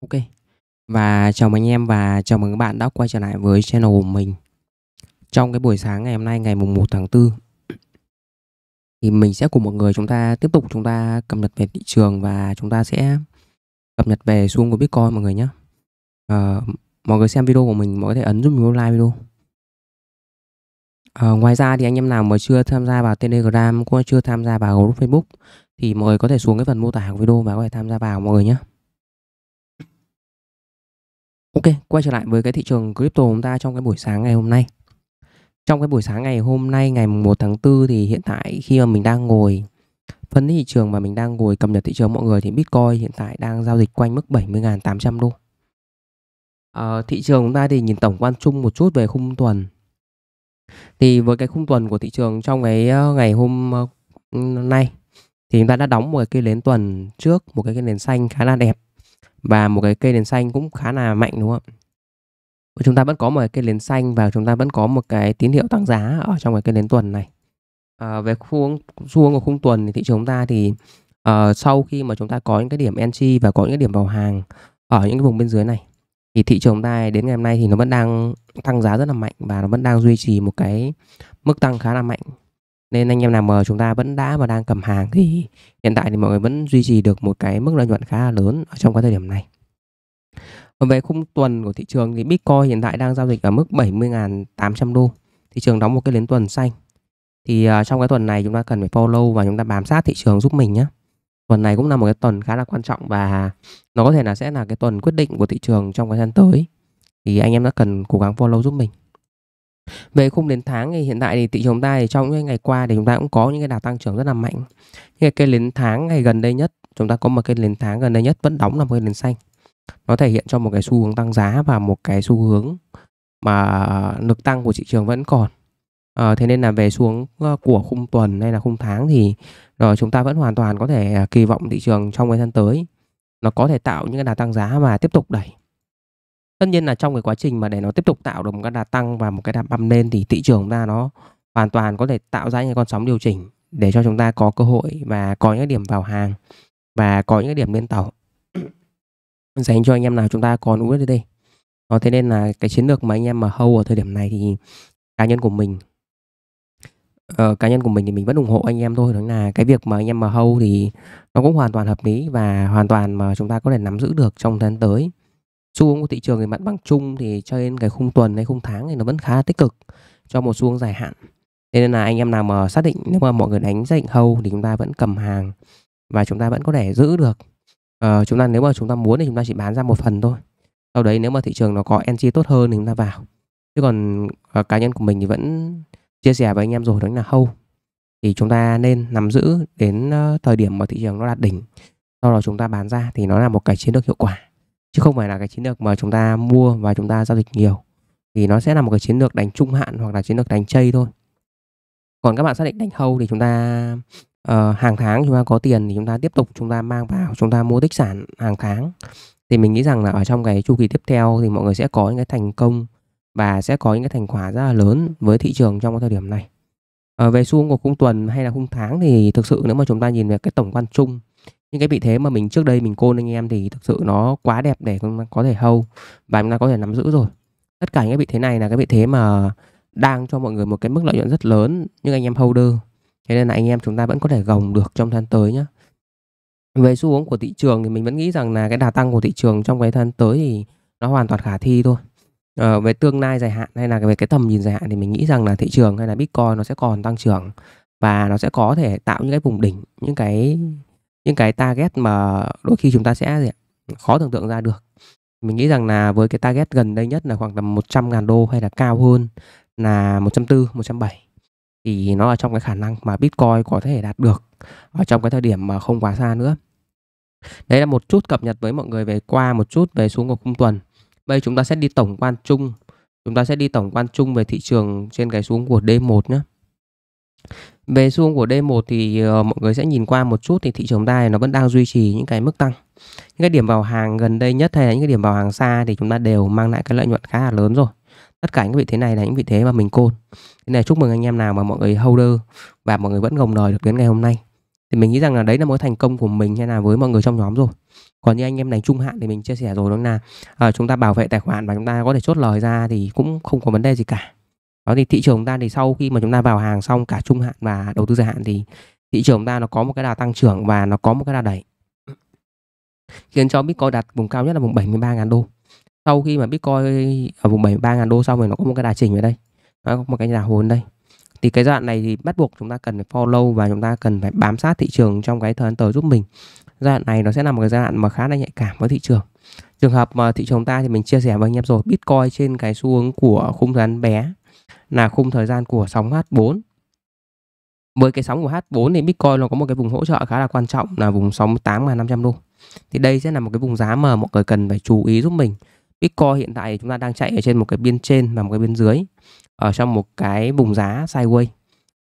Ok, và chào mừng anh em và chào mừng các bạn đã quay trở lại với channel của mình Trong cái buổi sáng ngày hôm nay ngày mùng 1 tháng 4 Thì mình sẽ cùng mọi người chúng ta tiếp tục chúng ta cập nhật về thị trường và chúng ta sẽ cập nhật về xu của Bitcoin mọi người nhé à, Mọi người xem video của mình mọi người có thể ấn giúp mình like video à, Ngoài ra thì anh em nào mà chưa tham gia vào Telegram cũng chưa tham gia vào group Facebook Thì mọi người có thể xuống cái phần mô tả của video và có thể tham gia vào mọi người nhé Ok, quay trở lại với cái thị trường crypto của chúng ta trong cái buổi sáng ngày hôm nay. Trong cái buổi sáng ngày hôm nay ngày 1 tháng 4 thì hiện tại khi mà mình đang ngồi phân tích thị trường và mình đang ngồi cập nhật thị trường mọi người thì Bitcoin hiện tại đang giao dịch quanh mức 70.800 đô. À, thị trường chúng ta thì nhìn tổng quan chung một chút về khung tuần. Thì với cái khung tuần của thị trường trong cái ờ, ngày hôm ờ, nay thì chúng ta đã đóng một cái nến tuần trước một cái nền xanh khá là đẹp và một cái cây nền xanh cũng khá là mạnh đúng không ạ chúng ta vẫn có một cái cây nền xanh và chúng ta vẫn có một cái tín hiệu tăng giá ở trong cái cây nền tuần này à, về xu hướng của khung tuần thì thị trường chúng ta thì uh, sau khi mà chúng ta có những cái điểm entry và có những cái điểm vào hàng ở những cái vùng bên dưới này thì thị trường ta đến ngày hôm nay thì nó vẫn đang tăng giá rất là mạnh và nó vẫn đang duy trì một cái mức tăng khá là mạnh nên anh em nào mà chúng ta vẫn đã và đang cầm hàng thì hiện tại thì mọi người vẫn duy trì được một cái mức lợi nhuận khá là lớn ở trong cái thời điểm này về khung tuần của thị trường thì Bitcoin hiện tại đang giao dịch ở mức 70.800 đô thị trường đóng một cái liên tuần xanh thì uh, trong cái tuần này chúng ta cần phải follow và chúng ta bám sát thị trường giúp mình nhé tuần này cũng là một cái tuần khá là quan trọng và nó có thể là sẽ là cái tuần quyết định của thị trường trong thời gian tới thì anh em đã cần cố gắng follow giúp mình về khung đến tháng thì hiện tại thì thị trường chúng ta thì trong những ngày qua thì chúng ta cũng có những cái đà tăng trưởng rất là mạnh những cái đến tháng ngày gần đây nhất chúng ta có một cái đến tháng gần đây nhất vẫn đóng là một cái nền xanh nó thể hiện cho một cái xu hướng tăng giá và một cái xu hướng mà lực tăng của thị trường vẫn còn à, thế nên là về xuống ờ, của khung tuần hay là khung tháng thì rồi ờ, chúng ta vẫn hoàn toàn có thể kỳ vọng thị trường trong thời gian tới nó có thể tạo những cái đà tăng giá và tiếp tục đẩy tất nhiên là trong cái quá trình mà để nó tiếp tục tạo được một cái đà tăng và một cái đà băm lên thì thị trường ta nó hoàn toàn có thể tạo ra những con sóng điều chỉnh để cho chúng ta có cơ hội và có những điểm vào hàng và có những điểm lên tàu dành cho anh em nào chúng ta còn USDT. Đó, ờ, thế nên là cái chiến lược mà anh em mà hâu ở thời điểm này thì cá nhân của mình uh, cá nhân của mình thì mình vẫn ủng hộ anh em thôi đó là cái việc mà anh em mà hâu thì nó cũng hoàn toàn hợp lý và hoàn toàn mà chúng ta có thể nắm giữ được trong thời gian tới xu hướng của thị trường về mặt bằng chung thì cho đến cái khung tuần hay khung tháng thì nó vẫn khá là tích cực cho một xu hướng dài hạn nên là anh em nào mà xác định nếu mà mọi người đánh xác định hâu thì chúng ta vẫn cầm hàng và chúng ta vẫn có thể giữ được ờ, chúng ta nếu mà chúng ta muốn thì chúng ta chỉ bán ra một phần thôi sau đấy nếu mà thị trường nó có entry tốt hơn thì chúng ta vào chứ còn uh, cá nhân của mình thì vẫn chia sẻ với anh em rồi đó là hâu thì chúng ta nên nắm giữ đến uh, thời điểm mà thị trường nó đạt đỉnh sau đó chúng ta bán ra thì nó là một cái chiến lược hiệu quả chứ không phải là cái chiến lược mà chúng ta mua và chúng ta giao dịch nhiều thì nó sẽ là một cái chiến lược đánh trung hạn hoặc là chiến lược đánh chay thôi còn các bạn xác định đánh hâu thì chúng ta uh, hàng tháng chúng ta có tiền thì chúng ta tiếp tục chúng ta mang vào chúng ta mua tích sản hàng tháng thì mình nghĩ rằng là ở trong cái chu kỳ tiếp theo thì mọi người sẽ có những cái thành công và sẽ có những cái thành quả rất là lớn với thị trường trong cái thời điểm này ở ờ, về xu hướng của khung tuần hay là khung tháng thì thực sự nếu mà chúng ta nhìn về cái tổng quan chung những cái vị thế mà mình trước đây mình côn anh em thì thực sự nó quá đẹp để có thể hâu và chúng ta có thể nắm giữ rồi tất cả những cái vị thế này là cái vị thế mà đang cho mọi người một cái mức lợi nhuận rất lớn nhưng anh em holder thế nên là anh em chúng ta vẫn có thể gồng được trong tháng tới nhé về xu hướng của thị trường thì mình vẫn nghĩ rằng là cái đà tăng của thị trường trong cái tháng tới thì nó hoàn toàn khả thi thôi ờ, về tương lai dài hạn hay là về cái tầm nhìn dài hạn thì mình nghĩ rằng là thị trường hay là bitcoin nó sẽ còn tăng trưởng và nó sẽ có thể tạo những cái vùng đỉnh những cái những cái target mà đôi khi chúng ta sẽ gì ạ? khó tưởng tượng ra được mình nghĩ rằng là với cái target gần đây nhất là khoảng tầm 100 ngàn đô hay là cao hơn là 140, 170 thì nó là trong cái khả năng mà Bitcoin có thể đạt được ở trong cái thời điểm mà không quá xa nữa. Đấy là một chút cập nhật với mọi người về qua một chút về xuống của cung tuần. Bây chúng ta sẽ đi tổng quan chung, chúng ta sẽ đi tổng quan chung về thị trường trên cái xuống của D1 nhé. Về xu hướng của D1 thì uh, mọi người sẽ nhìn qua một chút thì thị trường ta nó vẫn đang duy trì những cái mức tăng. Những cái điểm vào hàng gần đây nhất hay là những cái điểm vào hàng xa thì chúng ta đều mang lại cái lợi nhuận khá là lớn rồi. Tất cả những vị thế này là những vị thế mà mình côn. Thế này chúc mừng anh em nào mà mọi người holder và mọi người vẫn gồng đời được đến ngày hôm nay. Thì mình nghĩ rằng là đấy là mối thành công của mình hay là với mọi người trong nhóm rồi. Còn như anh em đánh trung hạn thì mình chia sẻ rồi đó là uh, chúng ta bảo vệ tài khoản và chúng ta có thể chốt lời ra thì cũng không có vấn đề gì cả đó thì thị trường ta thì sau khi mà chúng ta vào hàng xong cả trung hạn và đầu tư dài hạn thì thị trường ta nó có một cái đà tăng trưởng và nó có một cái đà đẩy khiến cho Bitcoin đạt vùng cao nhất là vùng 73.000 đô sau khi mà Bitcoin ở à, vùng 73.000 đô xong rồi nó có một cái đà chỉnh về đây nó có một cái đà hồi đây thì cái giai đoạn này thì bắt buộc chúng ta cần phải follow và chúng ta cần phải bám sát thị trường trong cái thời gian tới giúp mình giai đoạn này nó sẽ là một cái giai đoạn mà khá là nhạy cảm với thị trường trường hợp mà thị trường ta thì mình chia sẻ với anh em rồi bitcoin trên cái xu hướng của khung thời gian bé là khung thời gian của sóng H4 với cái sóng của H4 thì Bitcoin nó có một cái vùng hỗ trợ khá là quan trọng là vùng 68.500 đô. Thì đây sẽ là một cái vùng giá mà mọi người cần phải chú ý giúp mình. Bitcoin hiện tại chúng ta đang chạy ở trên một cái biên trên và một cái biên dưới ở trong một cái vùng giá sideways.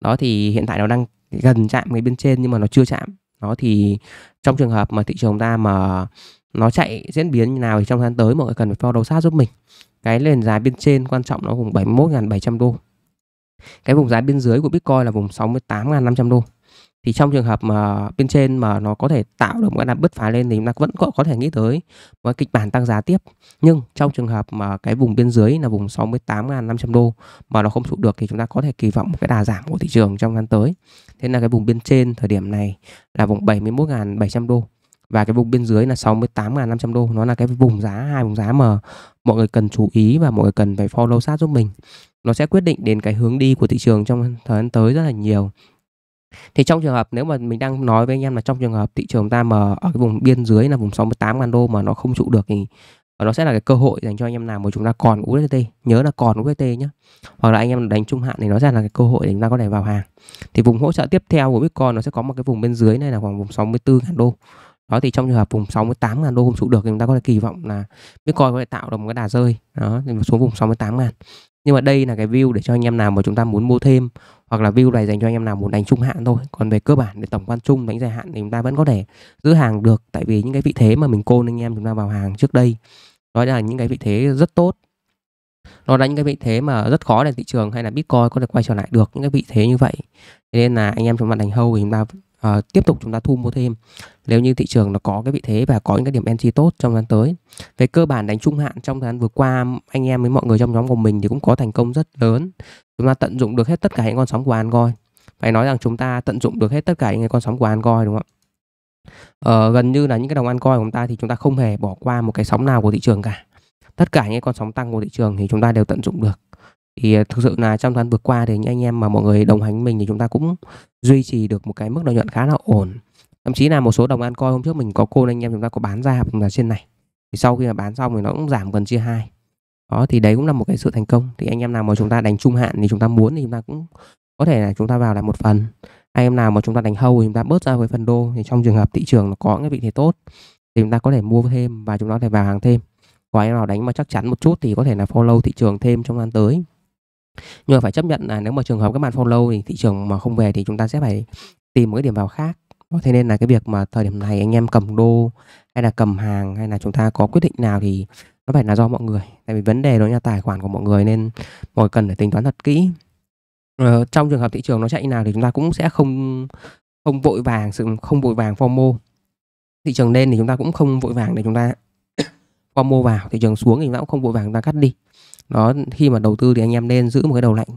Đó thì hiện tại nó đang gần chạm cái biên trên nhưng mà nó chưa chạm. Đó thì trong trường hợp mà thị trường ta mà nó chạy diễn biến như nào thì trong tháng tới mọi người cần phải follow sát giúp mình cái nền giá bên trên quan trọng nó vùng 71.700 đô cái vùng giá bên dưới của Bitcoin là vùng 68.500 đô thì trong trường hợp mà bên trên mà nó có thể tạo được một cái đà bứt phá lên thì chúng ta vẫn có, có thể nghĩ tới một cái kịch bản tăng giá tiếp nhưng trong trường hợp mà cái vùng biên dưới là vùng 68.500 đô mà nó không trụ được thì chúng ta có thể kỳ vọng một cái đà giảm của thị trường trong năm tới thế là cái vùng biên trên thời điểm này là vùng 71.700 đô và cái vùng bên dưới là 68.500 đô nó là cái vùng giá hai vùng giá mà mọi người cần chú ý và mọi người cần phải follow sát giúp mình nó sẽ quyết định đến cái hướng đi của thị trường trong thời gian tới rất là nhiều thì trong trường hợp nếu mà mình đang nói với anh em là trong trường hợp thị trường ta mà ở cái vùng biên dưới là vùng 68.000 đô mà nó không trụ được thì nó sẽ là cái cơ hội dành cho anh em nào mà chúng ta còn USDT nhớ là còn USDT nhé hoặc là anh em đánh trung hạn thì nó sẽ là cái cơ hội để chúng ta có thể vào hàng thì vùng hỗ trợ tiếp theo của Bitcoin nó sẽ có một cái vùng bên dưới này là khoảng vùng 64.000 đô đó thì trong trường hợp vùng 68 ngàn đô không trụ được thì chúng ta có thể kỳ vọng là Bitcoin có thể tạo được một cái đà rơi đó xuống vùng 68 ngàn nhưng mà đây là cái view để cho anh em nào mà chúng ta muốn mua thêm hoặc là view này dành cho anh em nào muốn đánh trung hạn thôi còn về cơ bản để tổng quan chung đánh dài hạn thì chúng ta vẫn có thể giữ hàng được tại vì những cái vị thế mà mình côn anh em chúng ta vào hàng trước đây đó là những cái vị thế rất tốt nó là những cái vị thế mà rất khó để thị trường hay là bitcoin có thể quay trở lại được những cái vị thế như vậy nên là anh em chúng ta đánh hâu thì chúng ta Ờ, tiếp tục chúng ta thu mua thêm nếu như thị trường nó có cái vị thế và có những cái điểm entry tốt trong tháng tới về cơ bản đánh trung hạn trong thời gian vừa qua anh em với mọi người trong nhóm của mình thì cũng có thành công rất lớn chúng ta tận dụng được hết tất cả những con sóng của an coi phải nói rằng chúng ta tận dụng được hết tất cả những con sóng của an coi đúng không ạ uh, gần như là những cái đồng an coi của chúng ta thì chúng ta không hề bỏ qua một cái sóng nào của thị trường cả tất cả những con sóng tăng của thị trường thì chúng ta đều tận dụng được thì thực sự là trong tháng vừa qua thì những anh em mà mọi người đồng hành mình thì chúng ta cũng duy trì được một cái mức lợi nhuận khá là ổn thậm chí là một số đồng an coi hôm trước mình có cô anh em chúng ta có bán ra là trên này thì sau khi mà bán xong thì nó cũng giảm gần chia hai đó thì đấy cũng là một cái sự thành công thì anh em nào mà chúng ta đánh trung hạn thì chúng ta muốn thì chúng ta cũng có thể là chúng ta vào lại một phần anh em nào mà chúng ta đánh hâu thì chúng ta bớt ra với phần đô thì trong trường hợp thị trường nó có cái vị thế tốt thì chúng ta có thể mua thêm và chúng ta có thể vào hàng thêm còn anh em nào đánh mà chắc chắn một chút thì có thể là follow thị trường thêm trong năm tới nhưng mà phải chấp nhận là nếu mà trường hợp các bạn follow thì thị trường mà không về thì chúng ta sẽ phải tìm một cái điểm vào khác thế nên là cái việc mà thời điểm này anh em cầm đô hay là cầm hàng hay là chúng ta có quyết định nào thì nó phải là do mọi người tại vì vấn đề đó là tài khoản của mọi người nên mọi người cần phải tính toán thật kỹ ờ, trong trường hợp thị trường nó chạy nào thì chúng ta cũng sẽ không không vội vàng sự không vội vàng formo thị trường lên thì chúng ta cũng không vội vàng để chúng ta formo vào thị trường xuống thì chúng ta cũng không vội vàng chúng ta cắt đi nó khi mà đầu tư thì anh em nên giữ một cái đầu lạnh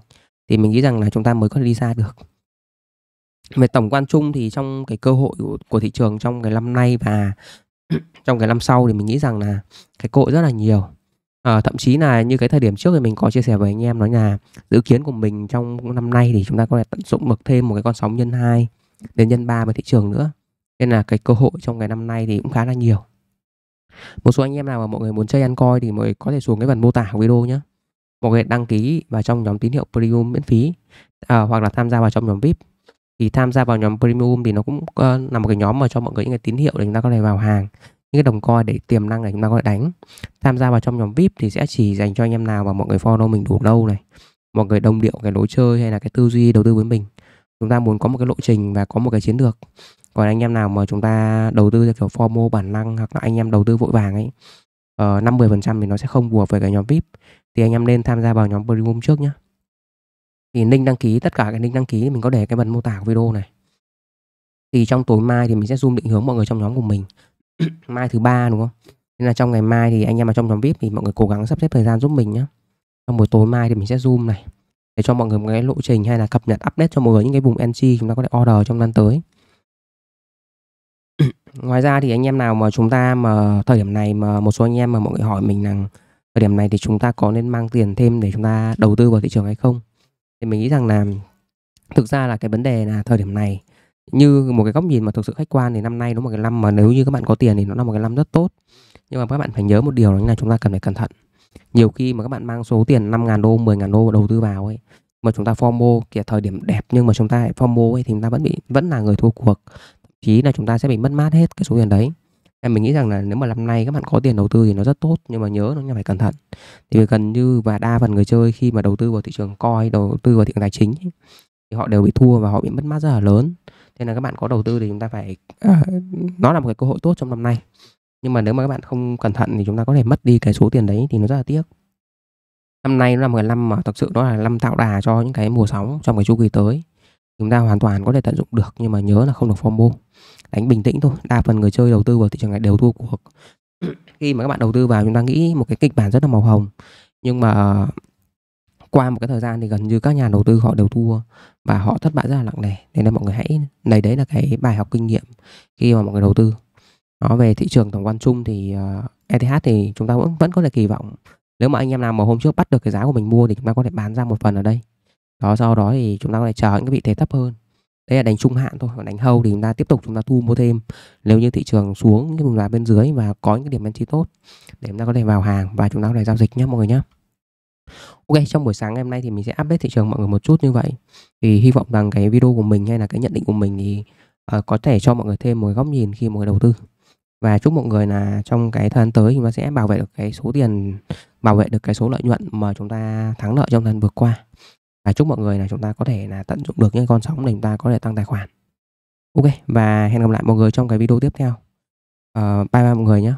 thì mình nghĩ rằng là chúng ta mới có thể đi xa được về tổng quan chung thì trong cái cơ hội của, thị trường trong cái năm nay và trong cái năm sau thì mình nghĩ rằng là cái cơ hội rất là nhiều à, thậm chí là như cái thời điểm trước thì mình có chia sẻ với anh em nói là dự kiến của mình trong năm nay thì chúng ta có thể tận dụng được thêm một cái con sóng nhân 2 đến nhân 3 về thị trường nữa nên là cái cơ hội trong cái năm nay thì cũng khá là nhiều một số anh em nào mà mọi người muốn chơi ăn coi thì mọi người có thể xuống cái phần mô tả của video nhé mọi người đăng ký vào trong nhóm tín hiệu premium miễn phí à, hoặc là tham gia vào trong nhóm vip thì tham gia vào nhóm premium thì nó cũng uh, ờ, là một cái nhóm mà cho mọi người những cái tín hiệu để chúng ta có thể vào hàng những cái đồng coi để tiềm năng để chúng ta có thể đánh tham gia vào trong nhóm vip thì sẽ chỉ dành cho anh em nào mà mọi người follow mình đủ lâu này mọi người đồng điệu cái lối chơi hay là cái tư duy đầu tư với mình chúng ta muốn có một cái lộ trình và có một cái chiến lược còn anh em nào mà chúng ta đầu tư theo kiểu formal bản năng hoặc là anh em đầu tư vội vàng ấy ờ, năm mười phần trăm thì nó sẽ không phù hợp với cái nhóm VIP thì anh em nên tham gia vào nhóm premium trước nhé thì link đăng ký tất cả cái link đăng ký mình có để cái phần mô tả của video này thì trong tối mai thì mình sẽ zoom định hướng mọi người trong nhóm của mình mai thứ ba đúng không nên là trong ngày mai thì anh em mà trong nhóm vip thì mọi người cố gắng sắp xếp thời gian giúp mình nhé trong buổi tối mai thì mình sẽ zoom này để cho mọi người một cái lộ trình hay là cập nhật update cho mọi người những cái vùng NC chúng ta có thể order trong năm tới ngoài ra thì anh em nào mà chúng ta mà thời điểm này mà một số anh em mà mọi người hỏi mình rằng thời điểm này thì chúng ta có nên mang tiền thêm để chúng ta đầu tư vào thị trường hay không thì mình nghĩ rằng là thực ra là cái vấn đề là thời điểm này như một cái góc nhìn mà thực sự khách quan thì năm nay nó một cái năm mà nếu như các bạn có tiền thì nó là một cái năm rất tốt nhưng mà các bạn phải nhớ một điều là chúng ta cần phải cẩn thận nhiều khi mà các bạn mang số tiền 5.000 đô 10.000 đô đầu tư vào ấy mà chúng ta FOMO kìa thời điểm đẹp nhưng mà chúng ta lại FOMO ấy thì chúng ta vẫn bị vẫn là người thua cuộc thậm chí là chúng ta sẽ bị mất mát hết cái số tiền đấy em mình nghĩ rằng là nếu mà năm nay các bạn có tiền đầu tư thì nó rất tốt nhưng mà nhớ nó phải cẩn thận thì gần như và đa phần người chơi khi mà đầu tư vào thị trường coi đầu tư vào thị trường tài chính ấy, thì họ đều bị thua và họ bị mất mát rất là lớn Nên là các bạn có đầu tư thì chúng ta phải à, nó là một cái cơ hội tốt trong năm nay nhưng mà nếu mà các bạn không cẩn thận thì chúng ta có thể mất đi cái số tiền đấy thì nó rất là tiếc năm nay nó là một năm mà thực sự nó là năm tạo đà cho những cái mùa sóng trong cái chu kỳ tới chúng ta hoàn toàn có thể tận dụng được nhưng mà nhớ là không được FOMO đánh bình tĩnh thôi đa phần người chơi đầu tư vào thị trường này đều thua cuộc khi mà các bạn đầu tư vào chúng ta nghĩ một cái kịch bản rất là màu hồng nhưng mà qua một cái thời gian thì gần như các nhà đầu tư họ đều thua và họ thất bại rất là nặng nề nên là mọi người hãy này đấy là cái bài học kinh nghiệm khi mà mọi người đầu tư đó, về thị trường tổng quan chung thì uh, ờ, e ETH thì chúng ta vẫn vẫn có thể kỳ vọng nếu mà anh em nào mà hôm trước bắt được cái giá của mình mua thì chúng ta có thể bán ra một phần ở đây. Đó sau đó thì chúng ta có thể chờ những cái vị thế thấp hơn. Đây là đánh trung hạn thôi, còn đánh hâu thì chúng ta tiếp tục chúng ta thu mua thêm nếu như thị trường xuống cái vùng giá bên dưới và có những cái điểm entry tốt để chúng ta có thể vào hàng và chúng ta có thể giao dịch nhé mọi người nhé. Ok, trong buổi sáng ngày hôm nay thì mình sẽ update thị trường mọi người một chút như vậy. Thì hy vọng rằng cái video của mình hay là cái nhận định của mình thì uh, có thể cho mọi người thêm một góc nhìn khi mọi người đầu tư và chúc mọi người là trong cái thời gian tới chúng ta sẽ bảo vệ được cái số tiền bảo vệ được cái số lợi nhuận mà chúng ta thắng lợi trong lần vừa qua và chúc mọi người là chúng ta có thể là tận dụng được những con sóng để chúng ta có thể tăng tài khoản ok và hẹn gặp lại mọi người trong cái video tiếp theo uh, bye bye mọi người nhé